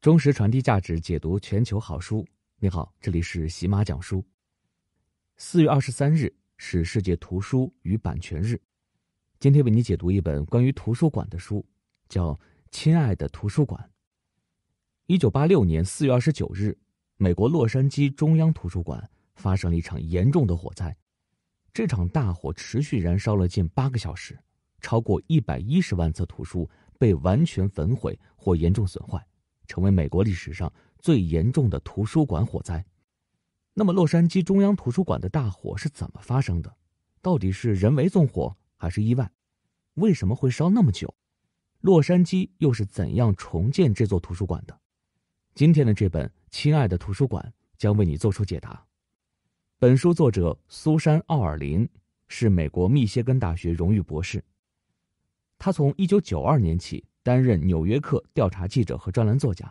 忠实传递价值，解读全球好书。你好，这里是喜马讲书。四月二十三日是世界图书与版权日，今天为你解读一本关于图书馆的书，叫《亲爱的图书馆》。一九八六年四月二十九日，美国洛杉矶中央图书馆发生了一场严重的火灾，这场大火持续燃烧了近八个小时，超过一百一十万册图书被完全焚毁或严重损坏。成为美国历史上最严重的图书馆火灾。那么，洛杉矶中央图书馆的大火是怎么发生的？到底是人为纵火还是意外？为什么会烧那么久？洛杉矶又是怎样重建这座图书馆的？今天的这本《亲爱的图书馆》将为你做出解答。本书作者苏珊·奥尔林是美国密歇根大学荣誉博士。他从一九九二年起。担任《纽约客》调查记者和专栏作家，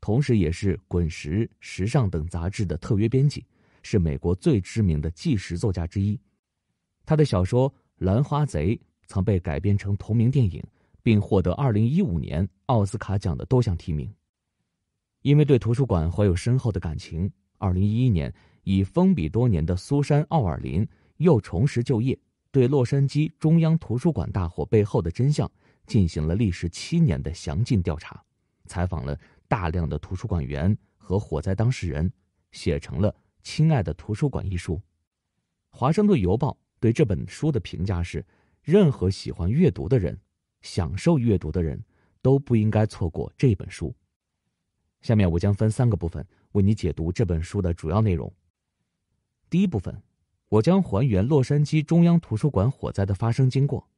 同时也是《滚石》《时尚》等杂志的特约编辑，是美国最知名的纪实作家之一。他的小说《兰花贼》曾被改编成同名电影，并获得2015年奥斯卡奖的多项提名。因为对图书馆怀有深厚的感情，2011年以封笔多年的苏珊·奥尔林又重拾就业，对洛杉矶中央图书馆大火背后的真相。进行了历时七年的详尽调查，采访了大量的图书馆员和火灾当事人，写成了《亲爱的图书馆》一书。华盛顿邮报对这本书的评价是：任何喜欢阅读的人、享受阅读的人都不应该错过这本书。下面我将分三个部分为你解读这本书的主要内容。第一部分，我将还原洛杉矶中央图书馆火灾的发生经过。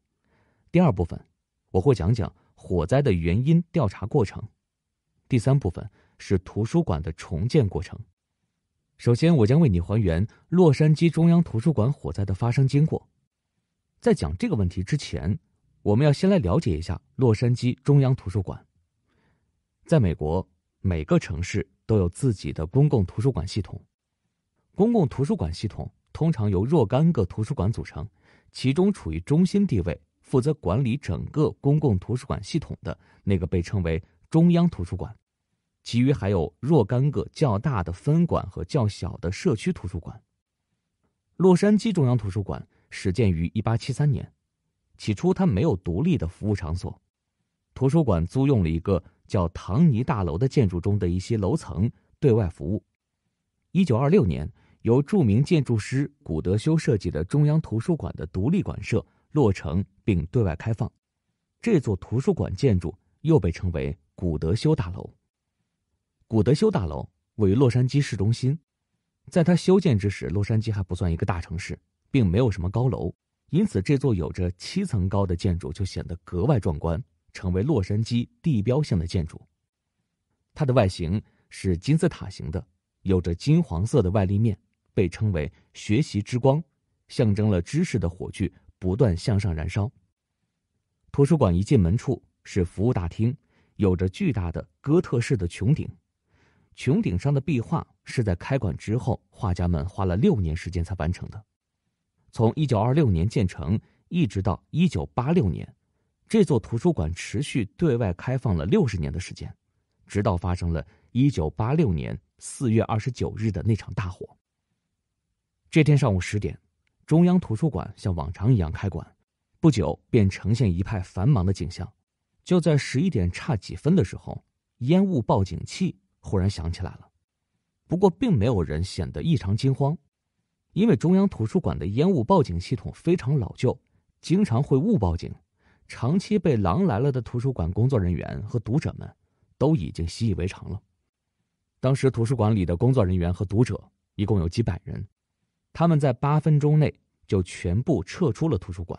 第二部分。我会讲讲火灾的原因调查过程，第三部分是图书馆的重建过程。首先，我将为你还原洛杉矶中央图书馆火灾的发生经过。在讲这个问题之前，我们要先来了解一下洛杉矶中央图书馆。在美国，每个城市都有自己的公共图书馆系统。公共图书馆系统通常由若干个图书馆组成，其中处于中心地位。负责管理整个公共图书馆系统的那个被称为中央图书馆，其余还有若干个较大的分馆和较小的社区图书馆。洛杉矶中央图书馆始建于一八七三年，起初它没有独立的服务场所，图书馆租用了一个叫唐尼大楼的建筑中的一些楼层对外服务。一九二六年，由著名建筑师古德修设计的中央图书馆的独立馆舍。落成并对外开放，这座图书馆建筑又被称为古德修大楼。古德修大楼位于洛杉矶市中心，在它修建之时，洛杉矶还不算一个大城市，并没有什么高楼，因此这座有着七层高的建筑就显得格外壮观，成为洛杉矶地标性的建筑。它的外形是金字塔形的，有着金黄色的外立面，被称为“学习之光”，象征了知识的火炬。不断向上燃烧。图书馆一进门处是服务大厅，有着巨大的哥特式的穹顶，穹顶上的壁画是在开馆之后，画家们花了六年时间才完成的。从一九二六年建成一直到一九八六年，这座图书馆持续对外开放了六十年的时间，直到发生了一九八六年四月二十九日的那场大火。这天上午十点。中央图书馆像往常一样开馆，不久便呈现一派繁忙的景象。就在十一点差几分的时候，烟雾报警器忽然响起来了。不过，并没有人显得异常惊慌，因为中央图书馆的烟雾报警系统非常老旧，经常会误报警。长期被“狼来了”的图书馆工作人员和读者们都已经习以为常了。当时，图书馆里的工作人员和读者一共有几百人。他们在八分钟内就全部撤出了图书馆，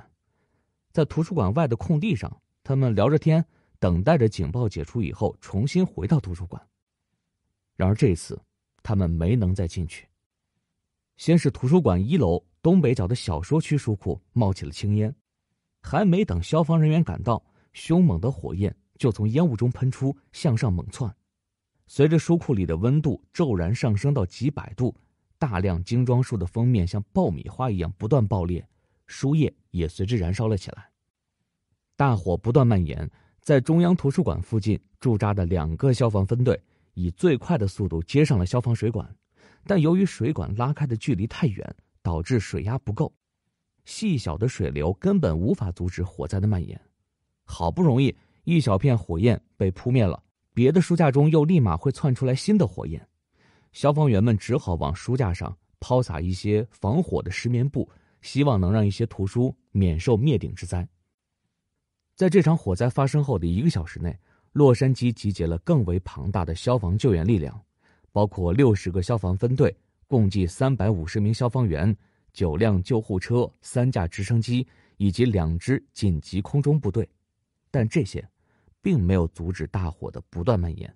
在图书馆外的空地上，他们聊着天，等待着警报解除以后重新回到图书馆。然而这次，他们没能再进去。先是图书馆一楼东北角的小说区书库冒起了青烟，还没等消防人员赶到，凶猛的火焰就从烟雾中喷出，向上猛窜。随着书库里的温度骤然上升到几百度。大量精装书的封面像爆米花一样不断爆裂，书页也随之燃烧了起来。大火不断蔓延，在中央图书馆附近驻扎的两个消防分队以最快的速度接上了消防水管，但由于水管拉开的距离太远，导致水压不够，细小的水流根本无法阻止火灾的蔓延。好不容易一小片火焰被扑灭了，别的书架中又立马会窜出来新的火焰。消防员们只好往书架上抛洒一些防火的石棉布，希望能让一些图书免受灭顶之灾。在这场火灾发生后的一个小时内，洛杉矶集结了更为庞大的消防救援力量，包括六十个消防分队，共计三百五十名消防员、九辆救护车、三架直升机以及两支紧急空中部队。但这些并没有阻止大火的不断蔓延。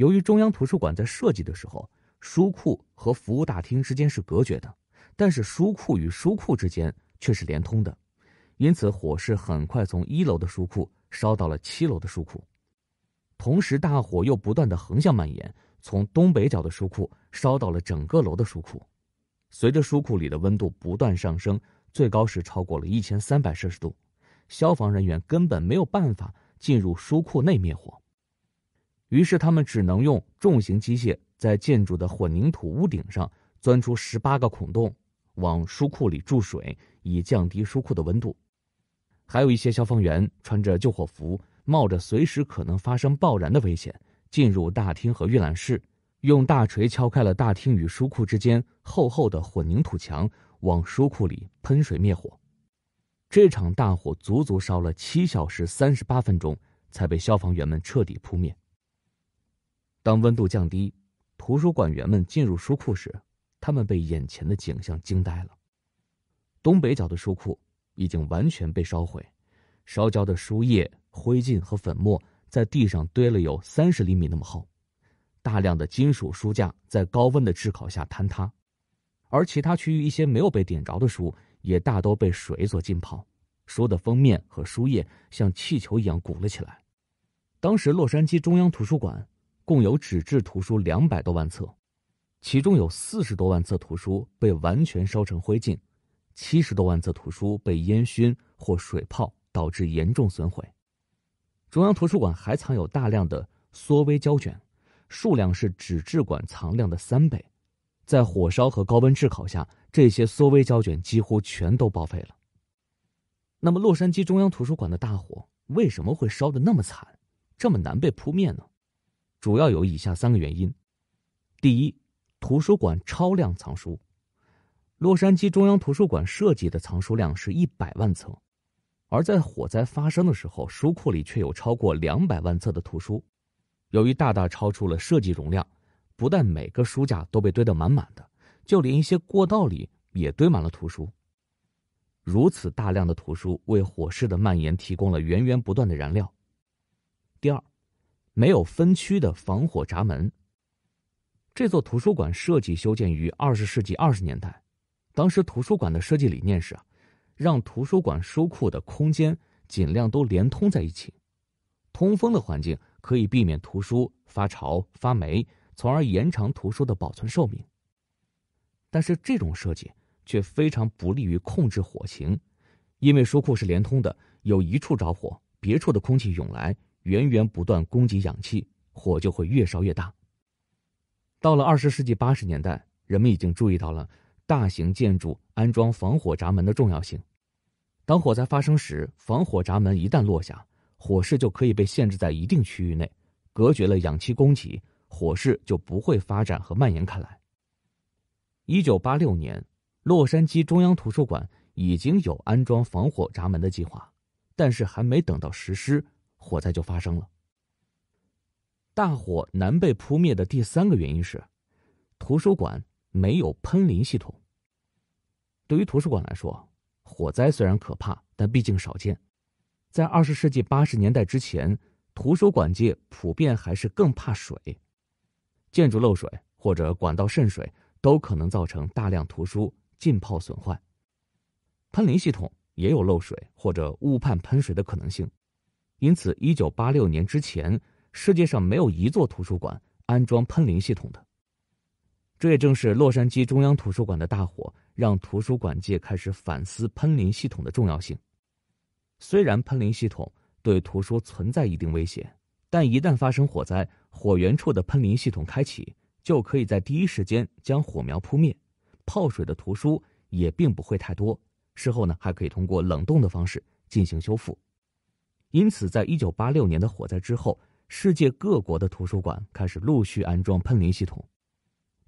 由于中央图书馆在设计的时候，书库和服务大厅之间是隔绝的，但是书库与书库之间却是连通的，因此火势很快从一楼的书库烧到了七楼的书库，同时大火又不断的横向蔓延，从东北角的书库烧到了整个楼的书库。随着书库里的温度不断上升，最高时超过了一千三百摄氏度，消防人员根本没有办法进入书库内灭火。于是他们只能用重型机械在建筑的混凝土屋顶上钻出十八个孔洞，往书库里注水，以降低书库的温度。还有一些消防员穿着救火服，冒着随时可能发生爆燃的危险，进入大厅和阅览室，用大锤敲开了大厅与书库之间厚厚的混凝土墙，往书库里喷水灭火。这场大火足足烧了七小时三十八分钟，才被消防员们彻底扑灭。当温度降低，图书馆员们进入书库时，他们被眼前的景象惊呆了。东北角的书库已经完全被烧毁，烧焦的书页、灰烬和粉末在地上堆了有三十厘米那么厚。大量的金属书架在高温的炙烤下坍塌，而其他区域一些没有被点着的书也大都被水所浸泡，书的封面和书页像气球一样鼓了起来。当时，洛杉矶中央图书馆。共有纸质图书两百多万册，其中有四十多万册图书被完全烧成灰烬，七十多万册图书被烟熏或水泡导致严重损毁。中央图书馆还藏有大量的缩微胶卷，数量是纸质馆藏量的三倍，在火烧和高温炙烤下，这些缩微胶卷几乎全都报废了。那么，洛杉矶中央图书馆的大火为什么会烧得那么惨，这么难被扑灭呢？主要有以下三个原因：第一，图书馆超量藏书。洛杉矶中央图书馆设计的藏书量是一百万册，而在火灾发生的时候，书库里却有超过两百万册的图书。由于大大超出了设计容量，不但每个书架都被堆得满满的，就连一些过道里也堆满了图书。如此大量的图书为火势的蔓延提供了源源不断的燃料。第二。没有分区的防火闸门。这座图书馆设计修建于二十世纪二十年代，当时图书馆的设计理念是啊，让图书馆书库的空间尽量都连通在一起，通风的环境可以避免图书发潮发霉，从而延长图书的保存寿命。但是这种设计却非常不利于控制火情，因为书库是连通的，有一处着火，别处的空气涌来。源源不断供给氧气，火就会越烧越大。到了二十世纪八十年代，人们已经注意到了大型建筑安装防火闸门的重要性。当火灾发生时，防火闸门一旦落下，火势就可以被限制在一定区域内，隔绝了氧气供给，火势就不会发展和蔓延开来。一九八六年，洛杉矶中央图书馆已经有安装防火闸门的计划，但是还没等到实施。火灾就发生了。大火难被扑灭的第三个原因是，图书馆没有喷淋系统。对于图书馆来说，火灾虽然可怕，但毕竟少见。在二十世纪八十年代之前，图书馆界普遍还是更怕水，建筑漏水或者管道渗水都可能造成大量图书浸泡损坏。喷淋系统也有漏水或者误判喷水的可能性。因此，1986年之前，世界上没有一座图书馆安装喷淋系统的。这也正是洛杉矶中央图书馆的大火，让图书馆界开始反思喷淋系统的重要性。虽然喷淋系统对图书存在一定威胁，但一旦发生火灾，火源处的喷淋系统开启，就可以在第一时间将火苗扑灭。泡水的图书也并不会太多，事后呢，还可以通过冷冻的方式进行修复。因此，在一九八六年的火灾之后，世界各国的图书馆开始陆续安装喷淋系统。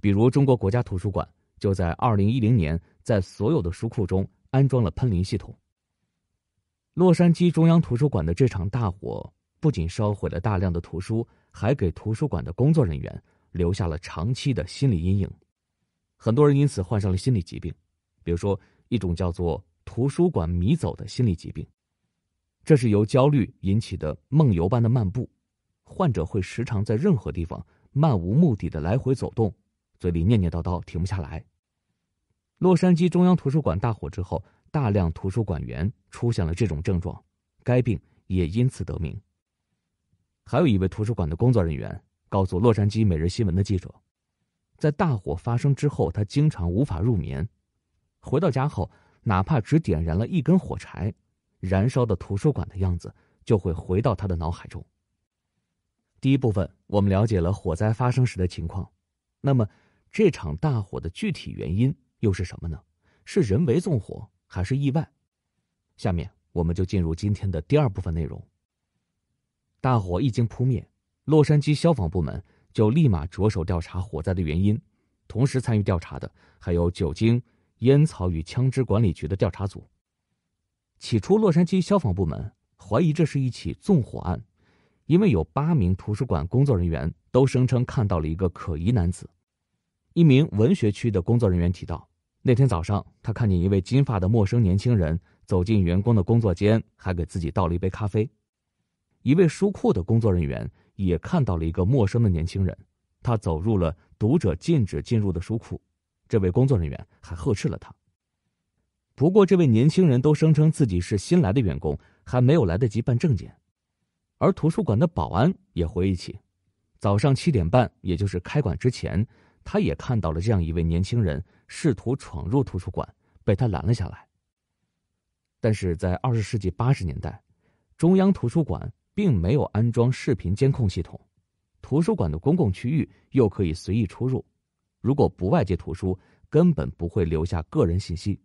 比如，中国国家图书馆就在二零一零年在所有的书库中安装了喷淋系统。洛杉矶中央图书馆的这场大火不仅烧毁了大量的图书，还给图书馆的工作人员留下了长期的心理阴影，很多人因此患上了心理疾病，比如说一种叫做“图书馆迷走”的心理疾病。这是由焦虑引起的梦游般的漫步，患者会时常在任何地方漫无目的的来回走动，嘴里念念叨叨停不下来。洛杉矶中央图书馆大火之后，大量图书馆员出现了这种症状，该病也因此得名。还有一位图书馆的工作人员告诉洛杉矶每日新闻的记者，在大火发生之后，他经常无法入眠，回到家后哪怕只点燃了一根火柴。燃烧的图书馆的样子就会回到他的脑海中。第一部分，我们了解了火灾发生时的情况，那么这场大火的具体原因又是什么呢？是人为纵火还是意外？下面我们就进入今天的第二部分内容。大火一经扑灭，洛杉矶消防部门就立马着手调查火灾的原因，同时参与调查的还有酒精、烟草与枪支管理局的调查组。起初，洛杉矶消防部门怀疑这是一起纵火案，因为有八名图书馆工作人员都声称看到了一个可疑男子。一名文学区的工作人员提到，那天早上他看见一位金发的陌生年轻人走进员工的工作间，还给自己倒了一杯咖啡。一位书库的工作人员也看到了一个陌生的年轻人，他走入了读者禁止进入的书库，这位工作人员还呵斥了他。不过，这位年轻人都声称自己是新来的员工，还没有来得及办证件。而图书馆的保安也回忆起，早上七点半，也就是开馆之前，他也看到了这样一位年轻人试图闯入图书馆，被他拦了下来。但是在二十世纪八十年代，中央图书馆并没有安装视频监控系统，图书馆的公共区域又可以随意出入，如果不外借图书，根本不会留下个人信息。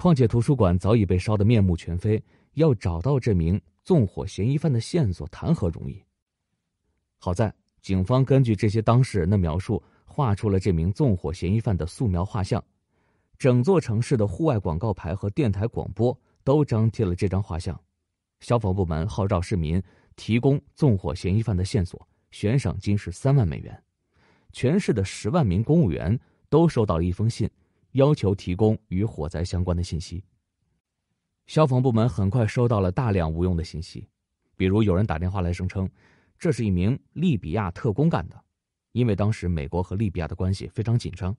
况且图书馆早已被烧得面目全非，要找到这名纵火嫌疑犯的线索谈何容易？好在警方根据这些当事人的描述，画出了这名纵火嫌疑犯的素描画像。整座城市的户外广告牌和电台广播都张贴了这张画像。消防部门号召市民提供纵火嫌疑犯的线索，悬赏金是三万美元。全市的十万名公务员都收到了一封信。要求提供与火灾相关的信息。消防部门很快收到了大量无用的信息，比如有人打电话来声称，这是一名利比亚特工干的，因为当时美国和利比亚的关系非常紧张。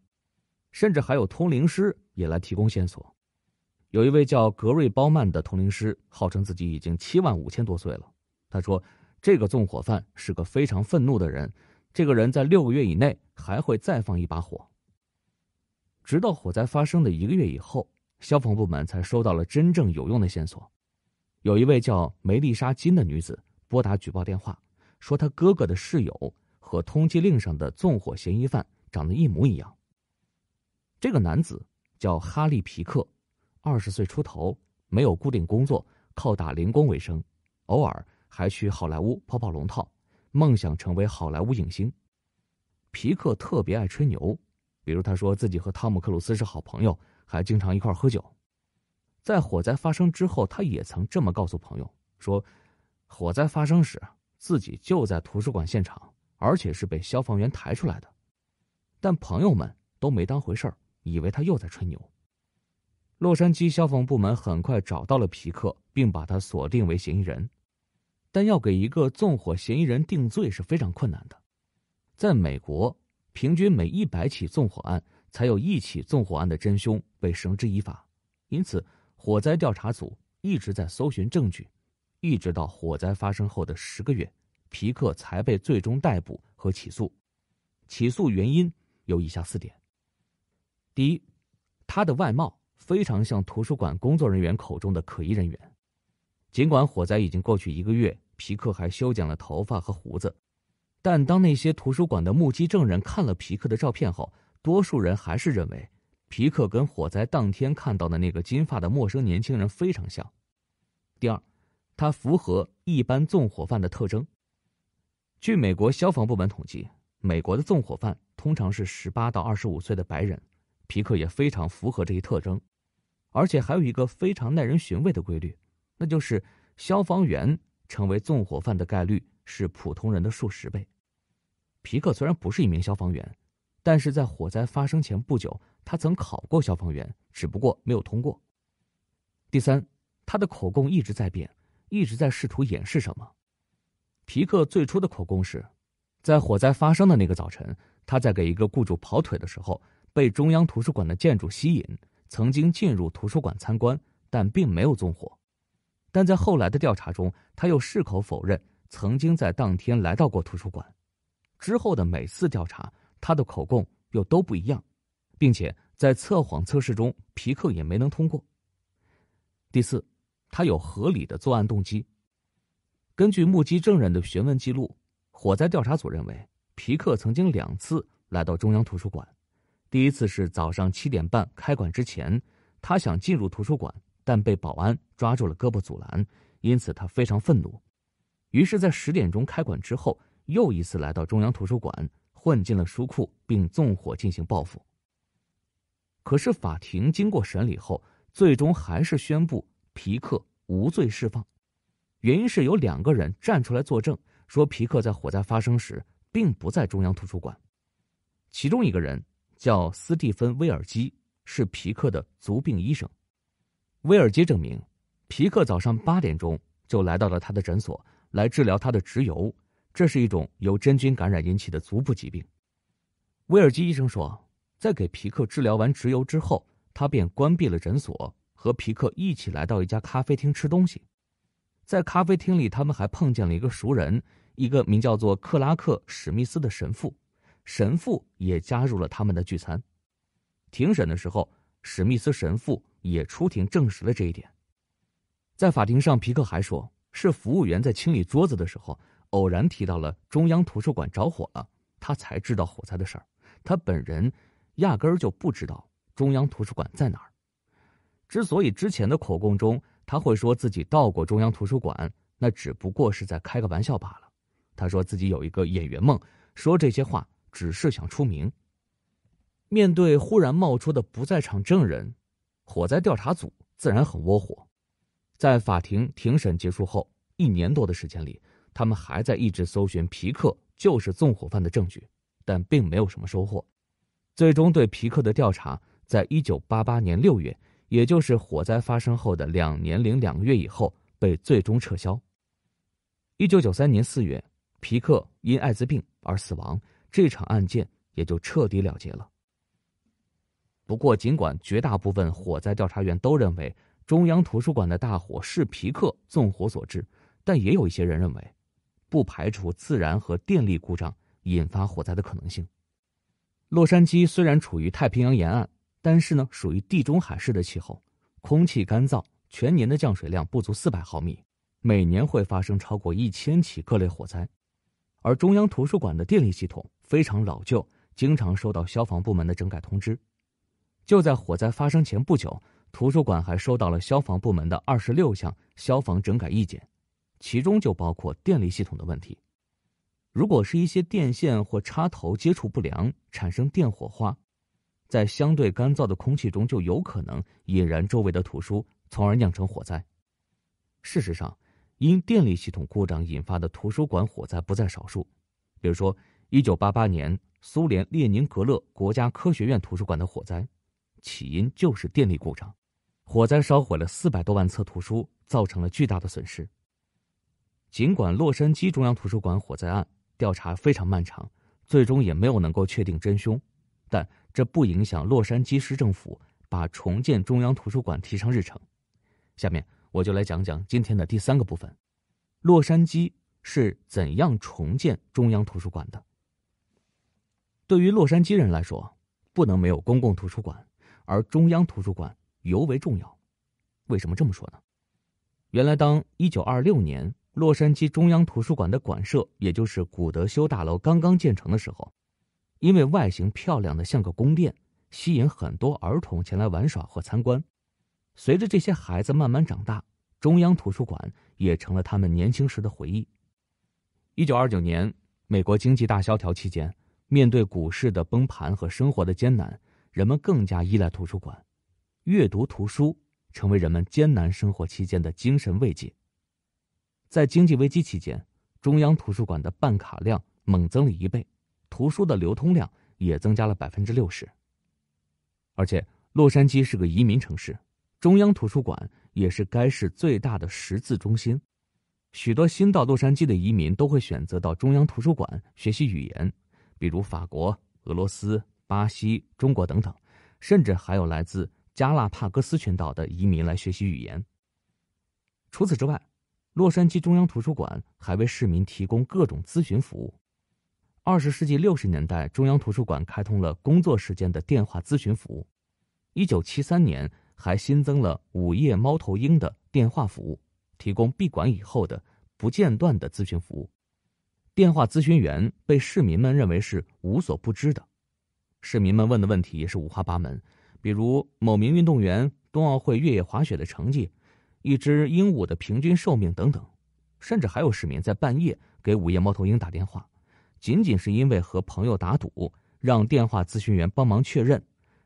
甚至还有通灵师也来提供线索，有一位叫格瑞包曼的通灵师，号称自己已经七万五千多岁了。他说，这个纵火犯是个非常愤怒的人，这个人在六个月以内还会再放一把火。直到火灾发生的一个月以后，消防部门才收到了真正有用的线索。有一位叫梅丽莎·金的女子拨打举报电话，说她哥哥的室友和通缉令上的纵火嫌疑犯长得一模一样。这个男子叫哈利·皮克，二十岁出头，没有固定工作，靠打零工为生，偶尔还去好莱坞跑跑龙套，梦想成为好莱坞影星。皮克特别爱吹牛。比如，他说自己和汤姆·克鲁斯是好朋友，还经常一块喝酒。在火灾发生之后，他也曾这么告诉朋友说，火灾发生时自己就在图书馆现场，而且是被消防员抬出来的。但朋友们都没当回事儿，以为他又在吹牛。洛杉矶消防部门很快找到了皮克，并把他锁定为嫌疑人。但要给一个纵火嫌疑人定罪是非常困难的，在美国。平均每一百起纵火案，才有一起纵火案的真凶被绳之以法。因此，火灾调查组一直在搜寻证据，一直到火灾发生后的十个月，皮克才被最终逮捕和起诉。起诉原因有以下四点：第一，他的外貌非常像图书馆工作人员口中的可疑人员。尽管火灾已经过去一个月，皮克还修剪了头发和胡子。但当那些图书馆的目击证人看了皮克的照片后，多数人还是认为，皮克跟火灾当天看到的那个金发的陌生年轻人非常像。第二，他符合一般纵火犯的特征。据美国消防部门统计，美国的纵火犯通常是十八到二十五岁的白人，皮克也非常符合这一特征。而且还有一个非常耐人寻味的规律，那就是消防员成为纵火犯的概率。是普通人的数十倍。皮克虽然不是一名消防员，但是在火灾发生前不久，他曾考过消防员，只不过没有通过。第三，他的口供一直在变，一直在试图掩饰什么。皮克最初的口供是，在火灾发生的那个早晨，他在给一个雇主跑腿的时候被中央图书馆的建筑吸引，曾经进入图书馆参观，但并没有纵火。但在后来的调查中，他又矢口否认。曾经在当天来到过图书馆，之后的每次调查，他的口供又都不一样，并且在测谎测试中，皮克也没能通过。第四，他有合理的作案动机。根据目击证人的询问记录，火灾调查组认为，皮克曾经两次来到中央图书馆，第一次是早上七点半开馆之前，他想进入图书馆，但被保安抓住了胳膊阻拦，因此他非常愤怒。于是，在十点钟开馆之后，又一次来到中央图书馆，混进了书库，并纵火进行报复。可是，法庭经过审理后，最终还是宣布皮克无罪释放。原因是有两个人站出来作证，说皮克在火灾发生时并不在中央图书馆。其中一个人叫斯蒂芬·威尔基，是皮克的足病医生。威尔基证明，皮克早上八点钟就来到了他的诊所。来治疗他的足疣，这是一种由真菌感染引起的足部疾病。威尔基医生说，在给皮克治疗完足疣之后，他便关闭了诊所，和皮克一起来到一家咖啡厅吃东西。在咖啡厅里，他们还碰见了一个熟人，一个名叫做克拉克·史密斯的神父。神父也加入了他们的聚餐。庭审的时候，史密斯神父也出庭证实了这一点。在法庭上，皮克还说。是服务员在清理桌子的时候偶然提到了中央图书馆着火了，他才知道火灾的事儿。他本人压根儿就不知道中央图书馆在哪儿。之所以之前的口供中他会说自己到过中央图书馆，那只不过是在开个玩笑罢了。他说自己有一个演员梦，说这些话只是想出名。面对忽然冒出的不在场证人，火灾调查组自然很窝火。在法庭庭审结束后一年多的时间里，他们还在一直搜寻皮克就是纵火犯的证据，但并没有什么收获。最终对皮克的调查，在一九八八年六月，也就是火灾发生后的两年零两个月以后被最终撤销。一九九三年四月，皮克因艾滋病而死亡，这场案件也就彻底了结了。不过，尽管绝大部分火灾调查员都认为。中央图书馆的大火是皮克纵火所致，但也有一些人认为，不排除自然和电力故障引发火灾的可能性。洛杉矶虽然处于太平洋沿岸，但是呢属于地中海式的气候，空气干燥，全年的降水量不足400毫米，每年会发生超过1000起各类火灾。而中央图书馆的电力系统非常老旧，经常收到消防部门的整改通知。就在火灾发生前不久。图书馆还收到了消防部门的二十六项消防整改意见，其中就包括电力系统的问题。如果是一些电线或插头接触不良，产生电火花，在相对干燥的空气中就有可能引燃周围的图书，从而酿成火灾。事实上，因电力系统故障引发的图书馆火灾不在少数。比如说，一九八八年苏联列宁格勒国家科学院图书馆的火灾，起因就是电力故障。火灾烧毁了四百多万册图书，造成了巨大的损失。尽管洛杉矶中央图书馆火灾案调查非常漫长，最终也没有能够确定真凶，但这不影响洛杉矶市政府把重建中央图书馆提上日程。下面我就来讲讲今天的第三个部分：洛杉矶是怎样重建中央图书馆的。对于洛杉矶人来说，不能没有公共图书馆，而中央图书馆。尤为重要。为什么这么说呢？原来，当一九二六年洛杉矶中央图书馆的馆舍，也就是古德修大楼刚刚建成的时候，因为外形漂亮的像个宫殿，吸引很多儿童前来玩耍或参观。随着这些孩子慢慢长大，中央图书馆也成了他们年轻时的回忆。一九二九年美国经济大萧条期间，面对股市的崩盘和生活的艰难，人们更加依赖图书馆。阅读图书成为人们艰难生活期间的精神慰藉。在经济危机期间，中央图书馆的办卡量猛增了一倍，图书的流通量也增加了百分之六十。而且，洛杉矶是个移民城市，中央图书馆也是该市最大的识字中心。许多新到洛杉矶的移民都会选择到中央图书馆学习语言，比如法国、俄罗斯、巴西、中国等等，甚至还有来自。加拉帕戈斯群岛的移民来学习语言。除此之外，洛杉矶中央图书馆还为市民提供各种咨询服务。二十世纪六十年代，中央图书馆开通了工作时间的电话咨询服务。一九七三年，还新增了午夜猫头鹰的电话服务，提供闭馆以后的不间断的咨询服务。电话咨询员被市民们认为是无所不知的，市民们问的问题也是五花八门。比如某名运动员冬奥会越野滑雪的成绩，一只鹦鹉的平均寿命等等，甚至还有市民在半夜给午夜猫头鹰打电话，仅仅是因为和朋友打赌，让电话咨询员帮忙确认《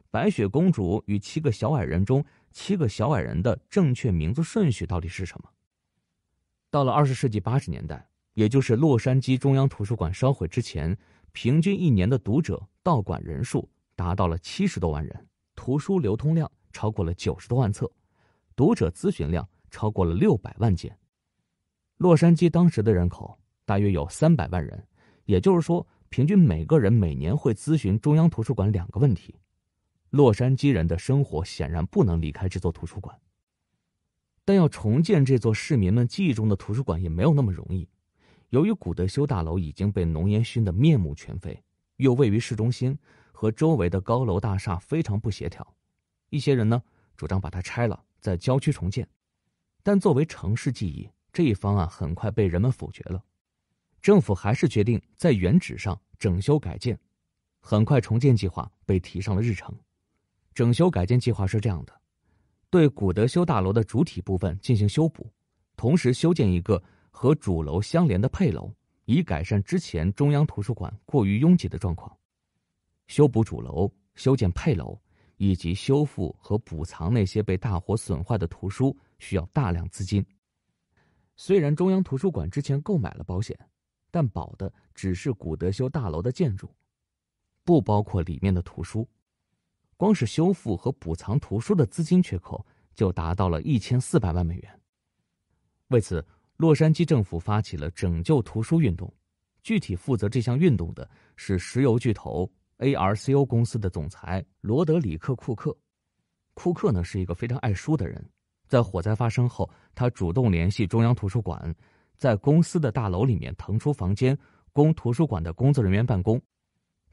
白雪公主与七个小矮人》中七个小矮人的正确名字顺序到底是什么。到了二十世纪八十年代，也就是洛杉矶中央图书馆烧毁之前，平均一年的读者到馆人数达到了七十多万人。图书流通量超过了九十多万册，读者咨询量超过了六百万件。洛杉矶当时的人口大约有三百万人，也就是说，平均每个人每年会咨询中央图书馆两个问题。洛杉矶人的生活显然不能离开这座图书馆，但要重建这座市民们记忆中的图书馆也没有那么容易。由于古德修大楼已经被浓烟熏得面目全非，又位于市中心。和周围的高楼大厦非常不协调，一些人呢主张把它拆了，在郊区重建，但作为城市记忆，这一方案很快被人们否决了。政府还是决定在原址上整修改建，很快重建计划被提上了日程。整修改建计划是这样的：对古德修大楼的主体部分进行修补，同时修建一个和主楼相连的配楼，以改善之前中央图书馆过于拥挤的状况。修补主楼、修建配楼，以及修复和补藏那些被大火损坏的图书，需要大量资金。虽然中央图书馆之前购买了保险，但保的只是古德修大楼的建筑，不包括里面的图书。光是修复和补藏图书的资金缺口就达到了一千四百万美元。为此，洛杉矶政府发起了拯救图书运动，具体负责这项运动的是石油巨头。ARCO 公司的总裁罗德里克·库克，库克呢是一个非常爱书的人。在火灾发生后，他主动联系中央图书馆，在公司的大楼里面腾出房间供图书馆的工作人员办公。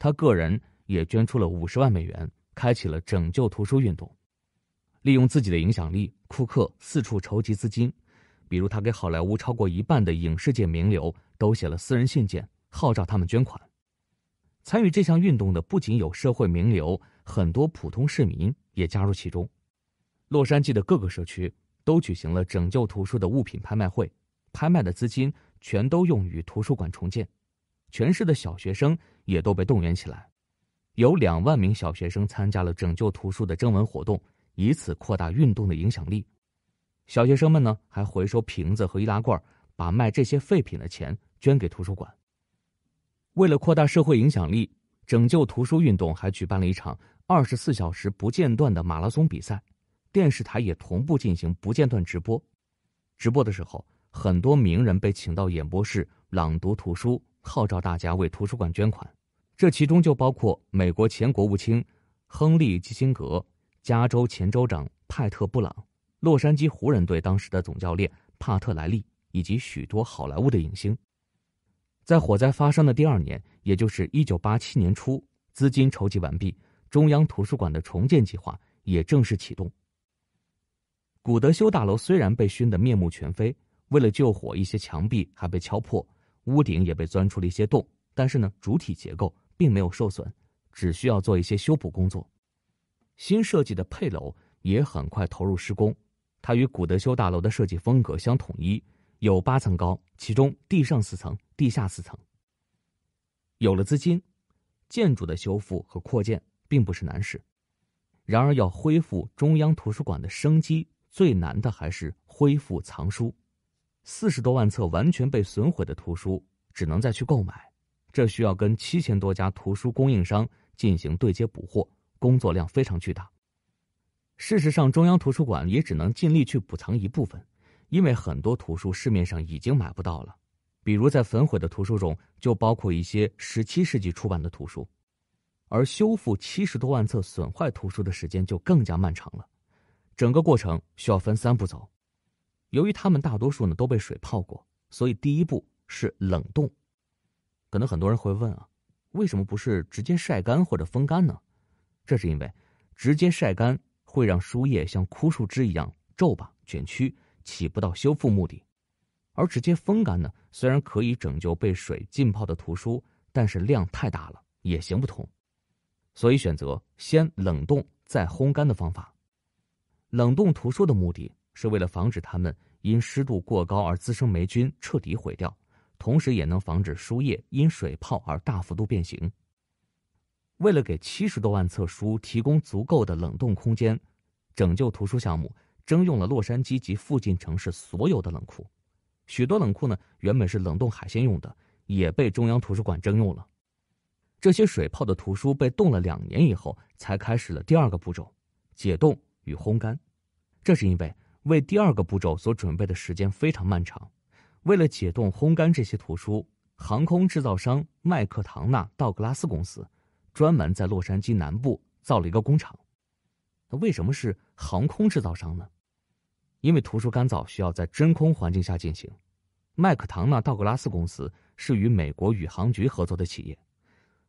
他个人也捐出了五十万美元，开启了拯救图书运动。利用自己的影响力，库克四处筹集资金，比如他给好莱坞超过一半的影视界名流都写了私人信件，号召他们捐款。参与这项运动的不仅有社会名流，很多普通市民也加入其中。洛杉矶的各个社区都举行了拯救图书的物品拍卖会，拍卖的资金全都用于图书馆重建。全市的小学生也都被动员起来，有两万名小学生参加了拯救图书的征文活动，以此扩大运动的影响力。小学生们呢，还回收瓶子和易拉罐，把卖这些废品的钱捐给图书馆。为了扩大社会影响力，拯救图书运动还举办了一场二十四小时不间断的马拉松比赛，电视台也同步进行不间断直播。直播的时候，很多名人被请到演播室朗读图书，号召大家为图书馆捐款。这其中就包括美国前国务卿亨利·基辛格、加州前州长派特·布朗、洛杉矶湖人队当时的总教练帕特·莱利，以及许多好莱坞的影星。在火灾发生的第二年，也就是一九八七年初，资金筹集完毕，中央图书馆的重建计划也正式启动。古德修大楼虽然被熏得面目全非，为了救火，一些墙壁还被敲破，屋顶也被钻出了一些洞，但是呢，主体结构并没有受损，只需要做一些修补工作。新设计的配楼也很快投入施工，它与古德修大楼的设计风格相统一，有八层高。其中地上四层，地下四层。有了资金，建筑的修复和扩建并不是难事。然而，要恢复中央图书馆的生机，最难的还是恢复藏书。四十多万册完全被损毁的图书，只能再去购买，这需要跟七千多家图书供应商进行对接补货，工作量非常巨大。事实上，中央图书馆也只能尽力去补藏一部分。因为很多图书市面上已经买不到了，比如在焚毁的图书中就包括一些十七世纪出版的图书，而修复七十多万册损坏图书的时间就更加漫长了。整个过程需要分三步走。由于他们大多数呢都被水泡过，所以第一步是冷冻。可能很多人会问啊，为什么不是直接晒干或者风干呢？这是因为直接晒干会让书页像枯树枝一样皱巴卷曲。起不到修复目的，而直接风干呢？虽然可以拯救被水浸泡的图书，但是量太大了，也行不通。所以选择先冷冻再烘干的方法。冷冻图书的目的是为了防止它们因湿度过高而滋生霉菌，彻底毁掉，同时也能防止书页因水泡而大幅度变形。为了给七十多万册书提供足够的冷冻空间，拯救图书项目。征用了洛杉矶及附近城市所有的冷库，许多冷库呢原本是冷冻海鲜用的，也被中央图书馆征用了。这些水泡的图书被冻了两年以后，才开始了第二个步骤：解冻与烘干。这是因为为第二个步骤所准备的时间非常漫长。为了解冻烘干这些图书，航空制造商麦克唐纳道格拉斯公司专门在洛杉矶南部造了一个工厂。那为什么是航空制造商呢？因为图书干燥需要在真空环境下进行，麦克唐纳道格拉斯公司是与美国宇航局合作的企业，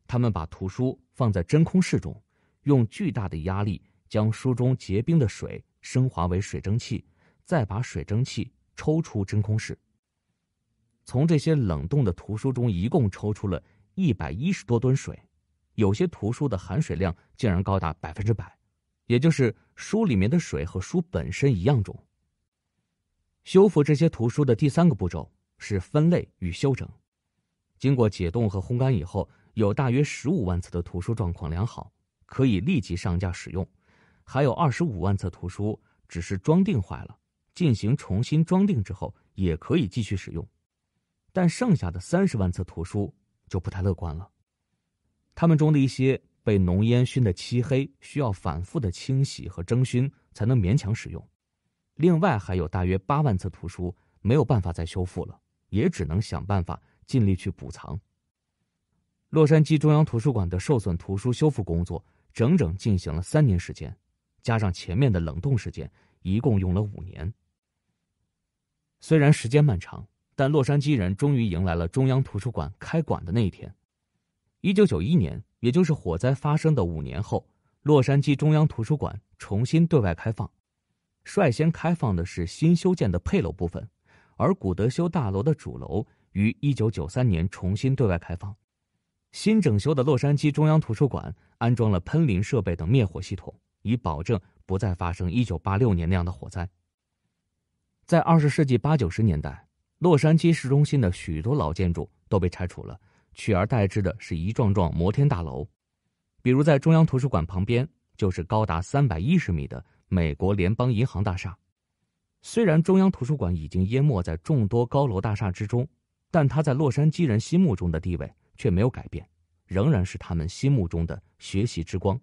他们把图书放在真空室中，用巨大的压力将书中结冰的水升华为水蒸气，再把水蒸气抽出真空室。从这些冷冻的图书中，一共抽出了一百一十多吨水，有些图书的含水量竟然高达百分之百，也就是书里面的水和书本身一样重。修复这些图书的第三个步骤是分类与修整。经过解冻和烘干以后，有大约十五万册的图书状况良好，可以立即上架使用；还有二十五万册图书只是装订坏了，进行重新装订之后也可以继续使用。但剩下的三十万册图书就不太乐观了，他们中的一些被浓烟熏得漆黑，需要反复的清洗和蒸熏才能勉强使用。另外还有大约八万册图书没有办法再修复了，也只能想办法尽力去补藏。洛杉矶中央图书馆的受损图书修复工作整整进行了三年时间，加上前面的冷冻时间，一共用了五年。虽然时间漫长，但洛杉矶人终于迎来了中央图书馆开馆的那一天。一九九一年，也就是火灾发生的五年后，洛杉矶中央图书馆重新对外开放。率先开放的是新修建的配楼部分，而古德修大楼的主楼于一九九三年重新对外开放。新整修的洛杉矶中央图书馆安装了喷淋设备等灭火系统，以保证不再发生一九八六年那样的火灾。在二十世纪八九十年代，洛杉矶市中心的许多老建筑都被拆除了，取而代之的是一幢幢摩天大楼，比如在中央图书馆旁边就是高达三百一十米的。美国联邦银行大厦，虽然中央图书馆已经淹没在众多高楼大厦之中，但它在洛杉矶人心目中的地位却没有改变，仍然是他们心目中的学习之光。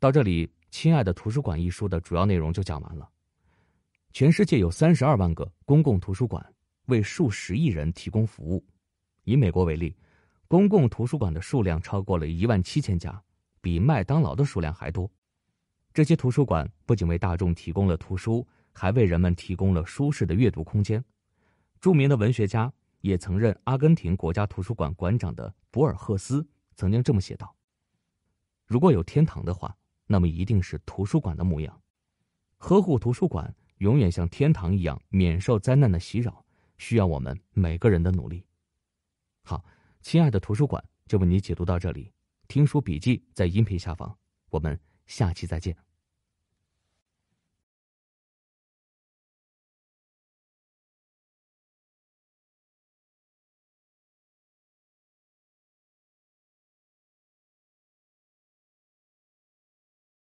到这里，《亲爱的图书馆》一书的主要内容就讲完了。全世界有三十二万个公共图书馆为数十亿人提供服务。以美国为例，公共图书馆的数量超过了一万七千家，比麦当劳的数量还多。这些图书馆不仅为大众提供了图书，还为人们提供了舒适的阅读空间。著名的文学家，也曾任阿根廷国家图书馆馆长的博尔赫斯，曾经这么写道：“如果有天堂的话，那么一定是图书馆的模样。呵护图书馆，永远像天堂一样免受灾难的袭扰，需要我们每个人的努力。”好，亲爱的图书馆，就为你解读到这里。听书笔记在音频下方，我们。下期再见。